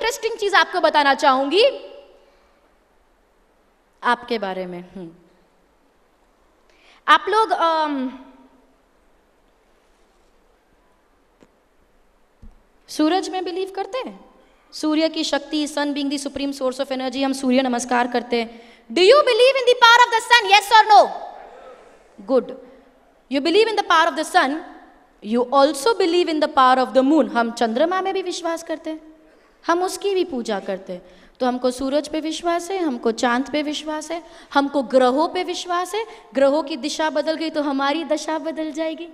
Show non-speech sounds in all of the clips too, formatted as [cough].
Interesting चीज आपको बताना चाहूंगी आपके बारे में हम्म। आप लोग सूरज में बिलीव करते हैं सूर्य की शक्ति sun being the supreme source of energy हम सूर्य नमस्कार करते हैं do you believe in the power of the sun yes और no good you believe in the power of the sun you also believe in the power of the moon हम चंद्रमा में भी विश्वास करते हैं हम उसकी भी पूजा करते हैं तो हमको सूरज पे विश्वास है हमको चांद पे विश्वास है हमको ग्रहों पे विश्वास है ग्रहों की दिशा बदल गई तो हमारी दशा बदल जाएगी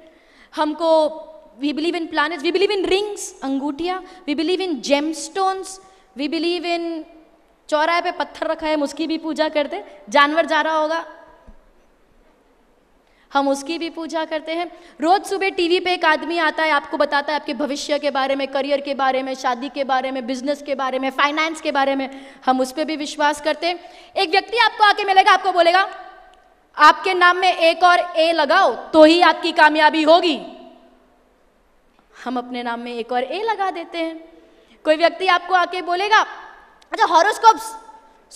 हमको we believe in planets we believe in rings अंगूठिया we believe in gem stones we believe in चौराहे पे पत्थर रखा है हम उसकी भी पूजा करते जानवर जा रहा होगा हम उसकी भी पूजा करते हैं रोज सुबह टीवी पे एक आदमी आता है आपको बताता है आपके भविष्य के बारे में करियर के बारे में शादी के बारे में बिजनेस के बारे में फाइनेंस के बारे में हम उस पर भी विश्वास करते हैं एक व्यक्ति आपको आके मिलेगा आपको बोलेगा आपके नाम में एक और ए लगाओ तो ही आपकी कामयाबी होगी हम अपने नाम में एक और ए लगा देते हैं कोई व्यक्ति आपको आके बोलेगा अच्छा हॉरोस्कोप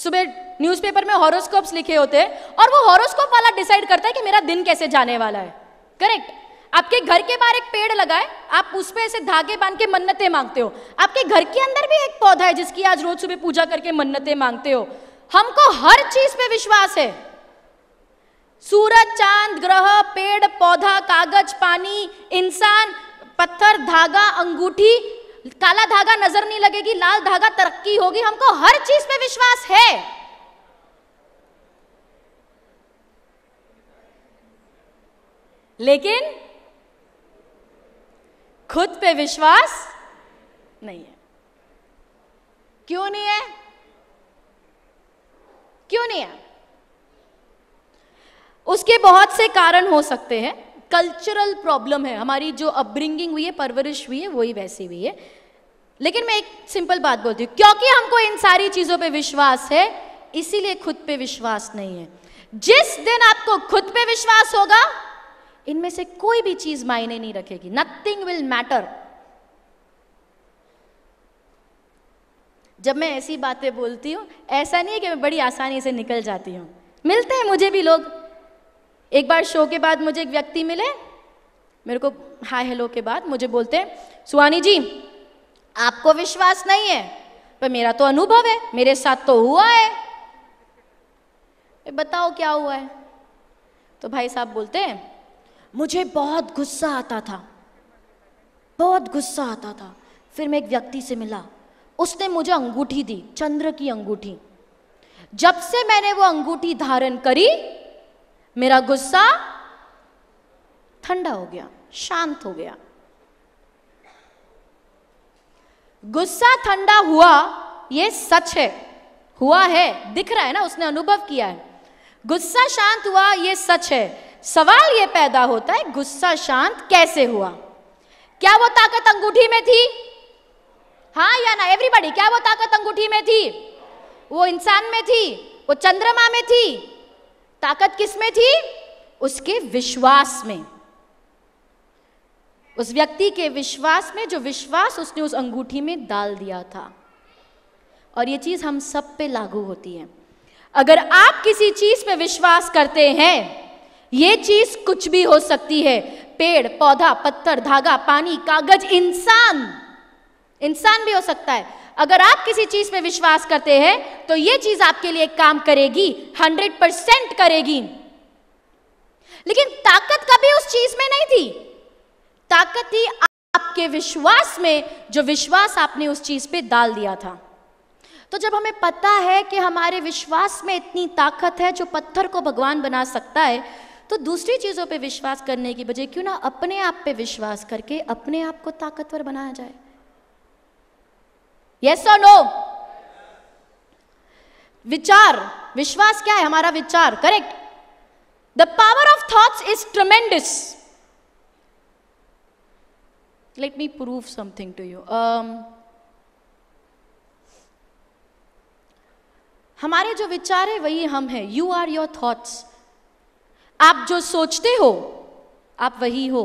सुबह न्यूज़पेपर में हॉरोस्कोप्स लिखे होते हैं और वो हॉरोस्कोप वाला डिसाइड करता है कि मेरा दिन कैसे जाने वाला है करेक्ट आपके घर के बाहर एक पेड़ लगाए आप उस पर ऐसे धागे बांध के मन्नतें मांगते हो आपके घर के अंदर भी एक पौधा है जिसकी आज रोज सुबह पूजा करके मन्नतें मांगते हो हमको हर चीज पे विश्वास है सूरज चांद ग्रह पेड़ पौधा कागज पानी इंसान पत्थर धागा अंगूठी काला धागा नजर नहीं लगेगी लाल धागा तरक्की होगी हमको हर चीज पे विश्वास है लेकिन खुद पे विश्वास नहीं है क्यों नहीं है क्यों नहीं है उसके बहुत से कारण हो सकते हैं कल्चरल प्रॉब्लम है हमारी जो अपब्रिंगिंग हुई है परवरिश हुई है वही वैसी हुई है लेकिन मैं एक सिंपल बात बोलती हूं क्योंकि हमको इन सारी चीज़ों पे विश्वास है इसीलिए खुद पे विश्वास नहीं है जिस दिन आपको खुद पे विश्वास होगा इनमें से कोई भी चीज मायने नहीं रखेगी नथिंग विल मैटर जब मैं ऐसी बातें बोलती हूं ऐसा नहीं है कि मैं बड़ी आसानी से निकल जाती हूं मिलते हैं मुझे भी लोग एक बार शो के बाद मुझे एक व्यक्ति मिले मेरे को हाय हेलो के बाद मुझे बोलते हैं सुहानी जी आपको विश्वास नहीं है पर मेरा तो अनुभव है मेरे साथ तो हुआ है बताओ क्या हुआ है तो भाई साहब बोलते हैं मुझे बहुत गुस्सा आता था बहुत गुस्सा आता था फिर मैं एक व्यक्ति से मिला उसने मुझे अंगूठी दी चंद्र की अंगूठी जब से मैंने वो अंगूठी धारण करी मेरा गुस्सा ठंडा हो गया शांत हो गया गुस्सा ठंडा हुआ ये सच है हुआ है दिख रहा है ना उसने अनुभव किया है गुस्सा शांत हुआ ये सच है सवाल यह पैदा होता है गुस्सा शांत कैसे हुआ क्या वो ताकत अंगूठी में थी हाँ या ना एवरीबॉडी क्या वो ताकत अंगूठी में थी वो इंसान में थी वो चंद्रमा में थी ताकत किस में थी उसके विश्वास में उस व्यक्ति के विश्वास में जो विश्वास उसने उस अंगूठी में डाल दिया था और ये चीज हम सब पे लागू होती है अगर आप किसी चीज पे विश्वास करते हैं ये चीज कुछ भी हो सकती है पेड़ पौधा पत्थर धागा पानी कागज इंसान इंसान भी हो सकता है अगर आप किसी चीज में विश्वास करते हैं तो ये चीज आपके लिए काम करेगी हंड्रेड परसेंट करेगी लेकिन ताकत कभी उस चीज में नहीं थी ताकत थी आपके विश्वास में जो विश्वास आपने उस चीज पे डाल दिया था तो जब हमें पता है कि हमारे विश्वास में इतनी ताकत है जो पत्थर को भगवान बना सकता है तो दूसरी चीज़ों पे विश्वास करने की बजाय क्यों ना अपने आप पे विश्वास करके अपने आप को ताकतवर बनाया जाए यस और नो विचार विश्वास क्या है हमारा विचार correct the power of thoughts is tremendous let me prove something to you हमारे जो विचार है वही हम हैं यू आर योर थॉट्स आप जो सोचते हो आप वही हो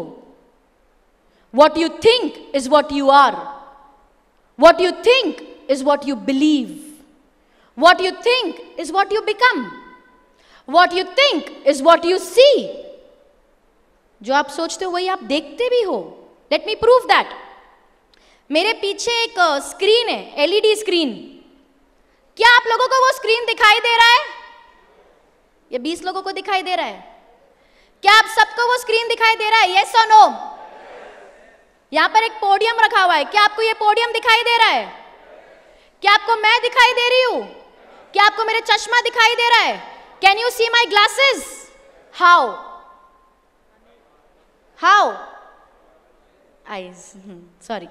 what you think is what you are what you think is what you believe what you think is what you become what you think is what you see जो आप सोचते हो वही आप देखते भी हो लेट मी प्रूव दैट मेरे पीछे एक स्क्रीन है एलईडी स्क्रीन e क्या आप लोगों को वो स्क्रीन दिखाई दे रहा है ये बीस लोगों को दिखाई दे रहा है क्या आप सबको वो स्क्रीन दिखाई दे रहा है यस और नो यहां पर एक पोडियम रखा हुआ है क्या आपको ये पोडियम दिखाई दे रहा है क्या आपको मैं दिखाई दे रही हूं क्या आपको मेरे चश्मा दिखाई दे रहा है can you see my glasses how how eyes sorry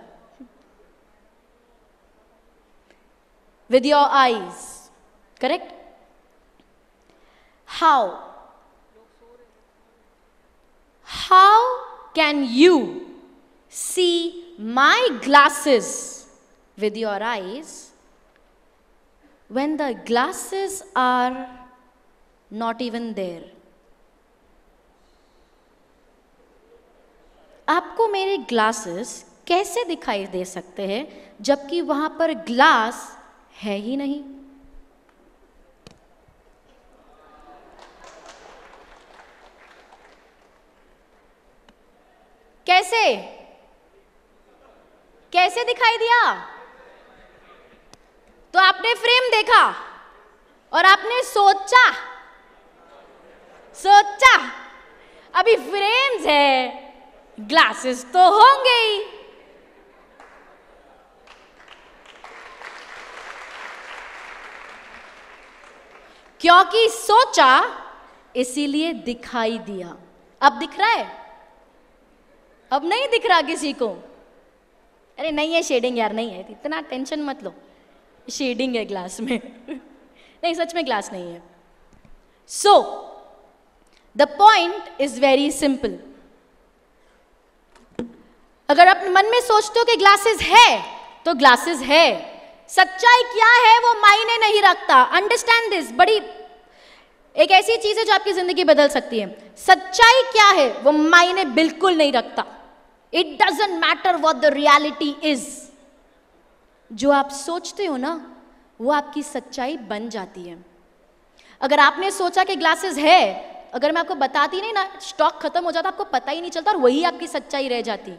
with your eyes correct how How can you see my glasses with your eyes when the glasses are not even there? आपको मेरे ग्लासेस कैसे दिखाई दे सकते हैं जबकि वहाँ पर glass है ही नहीं कैसे दिखाई दिया तो आपने फ्रेम देखा और आपने सोचा सोचा अभी फ्रेम्स है ग्लासेस तो होंगे ही क्योंकि सोचा इसीलिए दिखाई दिया अब दिख रहा है अब नहीं दिख रहा किसी को अरे नहीं है शेडिंग यार नहीं है इतना टेंशन मत लो शेडिंग है ग्लास में [laughs] नहीं सच में ग्लास नहीं है so the point is very simple अगर आप मन में सोचते हो कि ग्लासेस है तो ग्लासेस है सच्चाई क्या है वो मायने नहीं रखता अंडरस्टैंड दिस बड़ी एक ऐसी चीज है जो आपकी जिंदगी बदल सकती है सच्चाई क्या है वो मायने बिल्कुल नहीं रखता it doesn't matter what the reality is जो आप सोचते हो ना वो आपकी सच्चाई बन जाती है अगर आपने सोचा कि ग्लासेस है अगर मैं आपको बताती नहीं ना स्टॉक खत्म हो जाता आपको पता ही नहीं चलता और वही आपकी सच्चाई रह जाती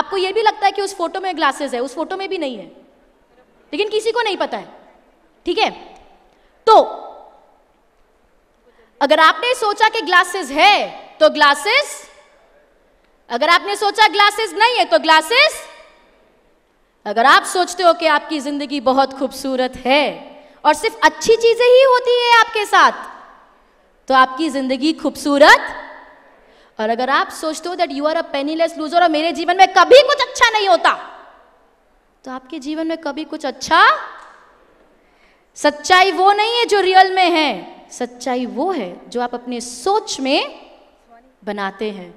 आपको ये भी लगता है कि उस फोटो में ग्लासेस है उस फोटो में भी नहीं है लेकिन किसी को नहीं पता है ठीक है तो अगर आपने सोचा कि ग्लासेस है तो ग्लासेस अगर आपने सोचा ग्लासेस नहीं है तो ग्लासेस अगर आप सोचते हो कि आपकी जिंदगी बहुत खूबसूरत है और सिर्फ अच्छी चीजें ही होती है आपके साथ तो आपकी जिंदगी खूबसूरत और अगर आप सोचते हो that you are a penniless loser और मेरे जीवन में कभी कुछ अच्छा नहीं होता तो आपके जीवन में कभी कुछ अच्छा सच्चाई वो नहीं है जो रियल में है सच्चाई वो है जो आप अपने सोच में बनाते हैं